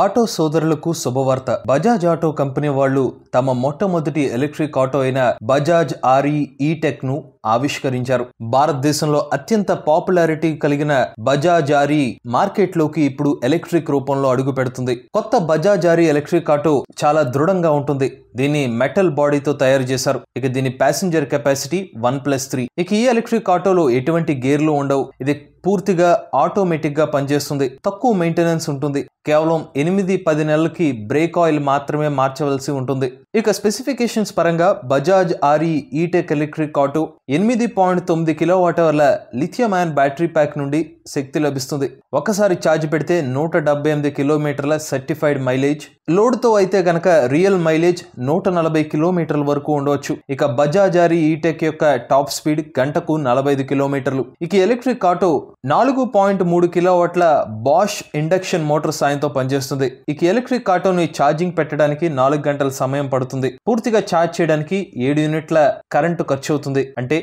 auto సోదరులకు శుభవార్త Bajaj auto company వాళ్ళు తమ మొట్టమొదటి ఎలక్ట్రిక్ ఆటో అయిన బజాజ్ ఆర్ఈ ఈ టెక్ ను ఆవిష్కరించారు భారతదేశంలో అత్యంత పాపులారిటీ కలిగిన బజాజారీ మార్కెట్లోకి ఇప్పుడు ఎలక్ట్రిక్ రూపంలో అడుగు పెడుతుంది కొత్త బజాజారీ ఎలక్ట్రిక్ ఆటో చాలా దృఢంగా ఉంటుంది దీన్ని మెటల్ బాడీతో తయారు చేశారు ఇక దీని passenger capacity one plus three ఇక ఈ ఎలక్ట్రిక్ ఆటోలో ఎటువంటి గేర్లు ఉండవు ఇది పూర్తిగా ఆటోమేటిక్ గా పనిచేస్తుంది తక్కువ మెయింటెనెన్స్ ఉంటుంది కేవలం ఎనిమిది పది నెలలకి బ్రేక్ ఆయిల్ మాత్రమే మార్చవలసి ఉంటుంది ఇక స్పెసిఫికేషన్స్ పరంగా Bajaj RE E Tec electric auto ఎనిమిది పాయింట్ తొమ్మిది కిలోవాట్ అవర్ల లిథియం అయాన్ బ్యాటరీ ప్యాక్ నుండి శక్తి లభిస్తుంది ఒకసారి ఛార్జ్ పెడితే నూట డెబ్బై ఎనిమిది కిలోమీటర్ల సర్టిఫైడ్ మైలేజ్ లోడ్తో అయితే గనక రియల్ మైలేజ్ నూట నలభై కిలోమీటర్ల వరకు ఉండవచ్చు ఇక బజాజారి ఈటెక్ యొక్క టాప్ స్పీడ్ గంటకు నలభై ఐదు కిలోమీటర్లు ఇక ఎలక్ట్రిక్ ఆటో నాలుగు పాయింట్ మూడు కిలో కిలోవాట్ల బాష్ ఇండక్షన్ మోటార్ సాయంతో పనిచేస్తుంది ఇక ఎలక్ట్రిక్ ఆటోని ఛార్జింగ్ పెట్టడానికి నాలుగు గంటల సమయం పడుతుంది పూర్తిగా ఛార్జ్ చేయడానికి ఏడు యూనిట్ల కరెంటు ఖర్చు అవుతుంది అంటే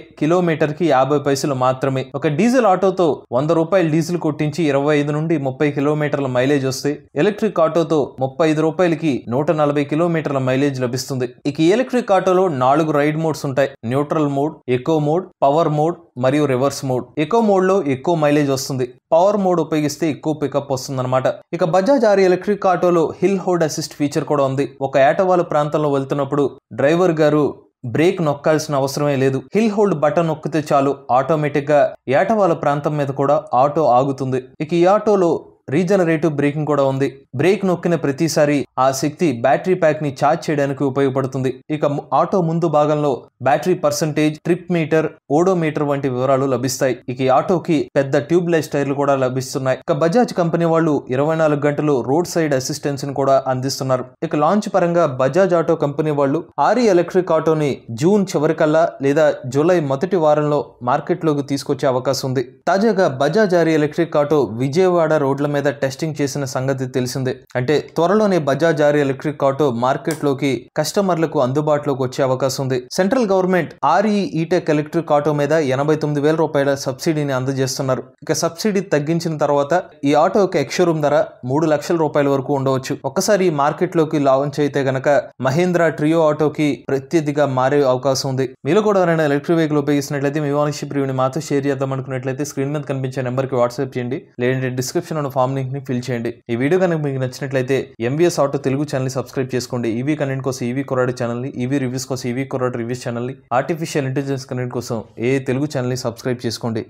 కి యాభై పైసలు మాత్రమే ఒక డీజిల్ ఆటోతో వంద రూపాయలు రూపాయలు డీజిల్ కొట్టించి ఇరవై ఐదు నుండి ముప్పై కిలోమీటర్ల మైలేజ్ వస్తే ఎలక్ట్రిక్ ఆటోతో ముప్పై ఐదు రూపాయలకి నూట నలభై కిలోమీటర్ల మైలేజ్ లభిస్తుంది ఇక ఎలక్ట్రిక్ ఆటోలో నాలుగు రైడ్ మోడ్స్ ఉంటాయి neutral mode eco mode power mode మరియు రివర్స్ మోడ్ ఎకో మోడ్లో ఎక్కువ మైలేజ్ వస్తుంది పవర్ మోడ్ ఉపయోగిస్తే ఎక్కువ పికప్ వస్తుందన్నమాట ఇక బజాజ్ ఆర్ ఎలక్ట్రిక్ ఆటోలో హిల్ హోల్డ్ అసిస్ట్ ఫీచర్ కూడా ఉంది ఒక ఏటవాలు ప్రాంతంలో వెళ్తున్నప్పుడు డ్రైవర్ గారు బ్రేక్ నొక్కాల్సిన అవసరమే లేదు హిల్ హోల్డ్ బటన్ నొక్కితే చాలు ఆటోమేటిక్గా ఏటవాల ప్రాంతం మీద కూడా ఆటో ఆగుతుంది ఇక ఈ ఆటోలో రీజనరేటివ్ బ్రేకింగ్ కూడా ఉంది బ్రేక్ నొక్కిన ప్రతిసారి ఆ శక్తి బ్యాటరీ ప్యాక్ ని ఛార్జ్ చేయడానికి ఉపయోగపడుతుంది ఇక ఆటో ముందు భాగంలో battery percentage trip meter odometer వంటి వివరాలు లభిస్తాయి ఇక ఈ ఆటోకి పెద్ద ట్యూబ్ లైట్ టైర్లు కూడా లభిస్తున్నాయి ఇక బజాజ్ కంపెనీ వాళ్ళు ఇరవై నాలుగు గంటలు రోడ్ సైడ్ అసిస్టెన్స్ ని కూడా అందిస్తున్నారు ఇక లాంచ్ పరంగా బజాజ్ ఆటో కంపెనీ వాళ్ళు ఆరి ఎలక్ట్రిక్ ఆటోని జూన్ కల్లా లేదా జూలై మొదటి వారంలో మార్కెట్లోకి తీసుకొచ్చే అవకాశం ఉంది తాజాగా బజాజ్ ఆరి ఎలక్ట్రిక్ ఆటో విజయవాడ రోడ్ల మీద టెస్టింగ్ చేసిన సంగతి తెలిసిందే అంటే త్వరలోనే బజాజ్ ఆర్ ఎలక్ట్రిక్ ఆటో లోకి కస్టమర్లకు అందుబాటులోకి వచ్చే అవకాశం ఉంది central government RE E Tec electric auto మీద ఎనభై తొమ్మిది వేల రూపాయల సబ్సిడీని అందజేస్తున్నారు ఇక సబ్సిడీ తగ్గించిన తర్వాత ఈ ఆటో యొక్క రూమ్ ధర మూడు లక్షల రూపాయల వరకు ఉండవచ్చు ఒక్కసారి ఈ మార్కెట్లోకి లాంచ్ అయితే గనక మహేంద్ర ట్రియో ఆటోకి ప్రత్యర్థిగా మారే అవకాశం ఉంది మీరు కూడా ఎవరైనా ఎలక్ట్రిక్ వెహికల్ ఉపయోగిస్తున్నట్లయితే మీ వానిషిప్ మాతో షేర్ చేద్దాం అనుకున్నట్లయితే స్క్రీన్ మీద కనిపించే నెంబర్కి వాట్సాప్ చేయండి లేదంటే డిస్క్రిప్షన్ ఫామ్ ఫామ్ లింక్ ని ఫిల్ చేయండి ఈ వీడియో కనుక మీకు నచ్చినట్లయితే MVS auto Telugu channel subscribe చేసుకోండి ఈవీ కనెంట్ కోసం ఈవీ కొరాడు ఛానల్ ని ఈవీ రివ్యూస్ కోసం ఈవీ కొరాడు రివ్యూస్ ఛానల్ ని ఆర్టిఫిషియల్ ఇంటెలిజెన్స్ కనెంట్ కోసం ఏ తెలుగు ఛానల్ ని సబ్స్క్రైబ్ చేసుకోండి